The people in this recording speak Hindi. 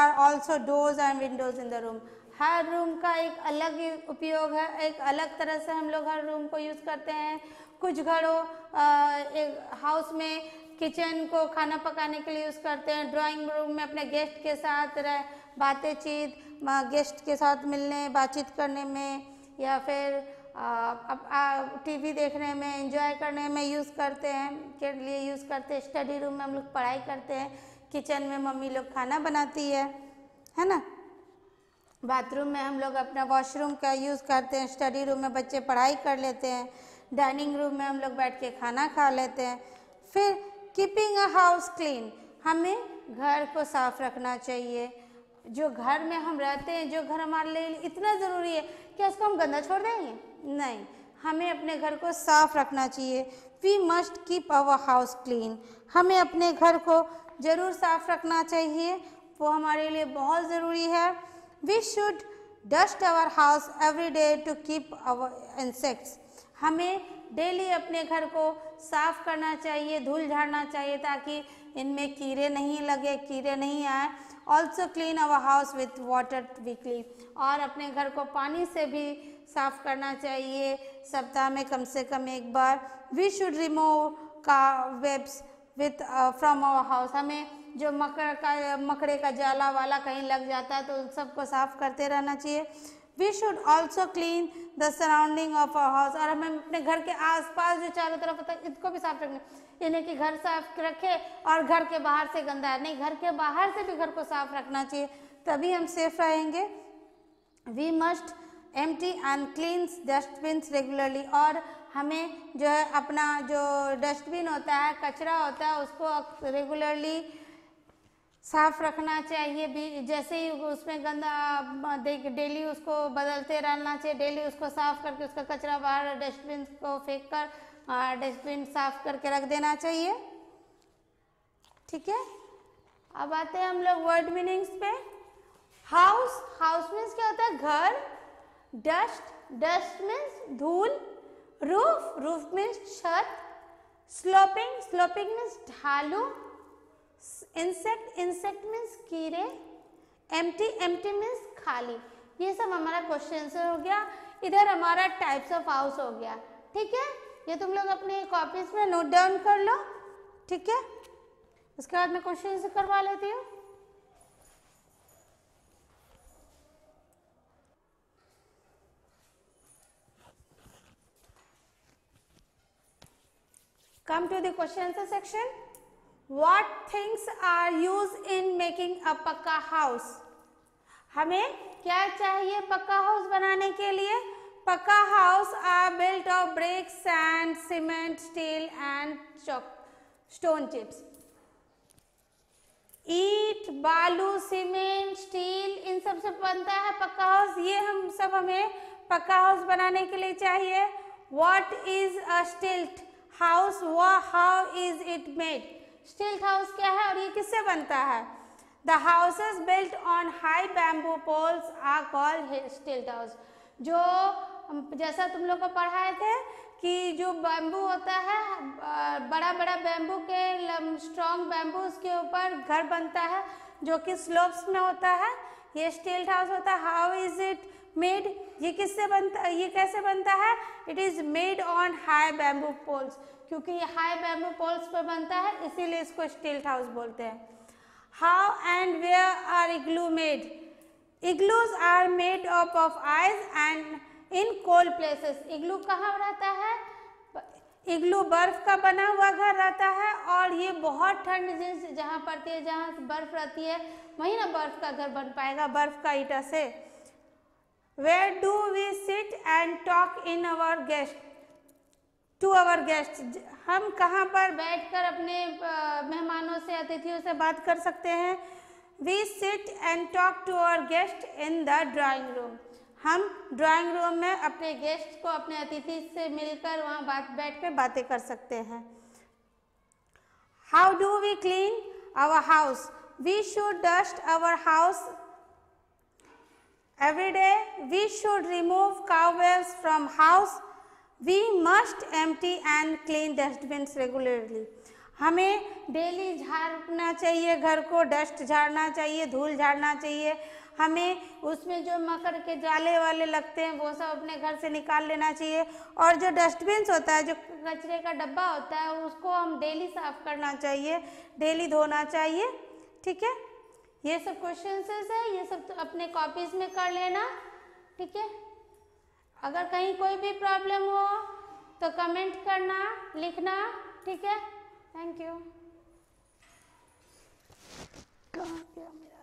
Are also doors and windows in the room हर रूम का एक अलग ही उपयोग है एक अलग तरह से हम लोग हर रूम को यूज़ करते हैं कुछ घरों एक हाउस में किचन को खाना पकाने के लिए यूज़ करते हैं ड्राइंग रूम में अपने गेस्ट के साथ रह बातें चीत गेस्ट के साथ मिलने बातचीत करने में या फिर अब टीवी देखने में एंजॉय करने में यूज़ करते हैं के लिए यूज़ करते हैं स्टडी रूम में हम लोग पढ़ाई करते हैं किचन में मम्मी लोग खाना बनाती है है ना बाथरूम में हम लोग अपना वॉशरूम का यूज़ करते हैं स्टडी रूम में बच्चे पढ़ाई कर लेते हैं डाइनिंग रूम में हम लोग बैठ के खाना खा लेते हैं फिर कीपिंग अ हाउस क्लीन हमें घर को साफ रखना चाहिए जो घर में हम रहते हैं जो घर हमारे लिए इतना ज़रूरी है क्या उसको हम गंदा छोड़ देंगे नहीं हमें अपने घर को साफ रखना चाहिए we must keep our house clean हमें अपने घर को ज़रूर साफ रखना चाहिए वो हमारे लिए बहुत ज़रूरी है we should dust our house every day to keep our insects हमें डेली अपने घर को साफ करना चाहिए धूल झाड़ना चाहिए ताकि इनमें कीड़े नहीं लगे कीड़े नहीं आए also clean our house with water weekly और अपने घर को पानी से भी साफ करना चाहिए सप्ताह में कम से कम एक बार we should remove cobwebs with from our house हमें जो मकर का मकड़े का जाला वाला कहीं लग जाता है तो उन सबको साफ़ करते रहना चाहिए we should also clean the surrounding of our house और हमें अपने घर के आसपास जो चारों तरफ होता है इसको भी साफ रखना यानी कि घर साफ रखे और घर के बाहर से गंदा है नहीं घर के बाहर से भी घर को साफ रखना चाहिए तभी हम सेफ रहेंगे we must empty and clean dustbin regularly और हमें जो है अपना जो डस्टबिन होता है कचरा होता है उसको रेगुलरली साफ रखना चाहिए भी जैसे ही उसमें गंदा देख डेली उसको बदलते रहना चाहिए डेली उसको साफ करके उसका कचरा बाहर डस्टबिन को फेंक कर डस्टबिन साफ करके रख देना चाहिए ठीक है अब आते हैं हम लोग वर्ड मीनिंग्स पे हाउस हाउस मीन्स क्या होता है घर डस्ट डस्ट मीन्स धूल रूफ रूफ मीन्स छत स्लोपिंग स्लोपिंग मीन्स ढालू इंसेक्ट इंसेक्ट मीन्स कीड़े एम्प्टी एम्प्टी मीन्स खाली ये सब हमारा क्वेश्चन आंसर हो गया इधर हमारा टाइप्स ऑफ हाउस हो गया ठीक है ये तुम लोग अपनी कॉपीज में नोट डाउन कर लो ठीक है उसके बाद मैं क्वेश्चन आंसर करवा लेती हूँ come to the question section what things are use in making a pucca house हमें क्या चाहिए पक्का हाउस बनाने के लिए pucca house are built of brick sand cement steel and chalk stone chips ईट बालू सीमेंट स्टील इन सब से बनता है पक्का हाउस ये हम सब हमें पक्का हाउस बनाने के लिए चाहिए what is a stilt house व how is it made stilt house क्या है और ये किससे बनता है the houses built on high bamboo poles are called stilt house जो जैसा तुम लोग को पढ़ाए थे कि जो बैम्बू होता है बड़ा बड़ा बैम्बू के स्ट्रॉन्ग बैम्बू उसके ऊपर घर बनता है जो कि स्लोप्स में होता है ये स्टील हाउस होता है हाउ इज इट मेड ये किससे बनता ये कैसे बनता है it is made on high bamboo poles क्योंकि ये हाई बैम्बू पोल्स पर बनता है इसीलिए इसको स्टील हाउस बोलते हैं how and where are igloo made igloos are made up of ice and in cold places igloo कहाँ रहता है इग्लू बर्फ का बना हुआ घर रहता है और ये बहुत ठंड जिस जहाँ पड़ती है जहाँ बर्फ रहती है वहीं ना बर्फ का घर बन पाएगा बर्फ का ईटा से where do we sit and talk in our guest to our guest हम कहाँ पर बैठकर अपने मेहमानों से अतिथियों से बात कर सकते हैं we sit and talk to our guest in the drawing room हम ड्राइंग रूम में अपने गेस्ट को अपने अतिथि से मिलकर वहाँ बात बैठ कर बातें कर सकते हैं how do we clean our house we should dust our house every day we should remove cobwebs from house we must empty and clean dustbin regularly हमें डेली झाड़ना चाहिए घर को डस्ट झाड़ना चाहिए धूल झाड़ना चाहिए हमें उसमें जो मकर के जाले वाले लगते हैं वो सब अपने घर से निकाल लेना चाहिए और जो डस्टबिन होता है जो कचरे का डब्बा होता है उसको हम डेली साफ करना चाहिए डेली धोना चाहिए ठीक है ये सब क्वेश्चन है ये सब तो अपने कॉपीज में कर लेना ठीक है अगर कहीं कोई भी प्रॉब्लम हो तो कमेंट करना लिखना ठीक है Thank you. God damn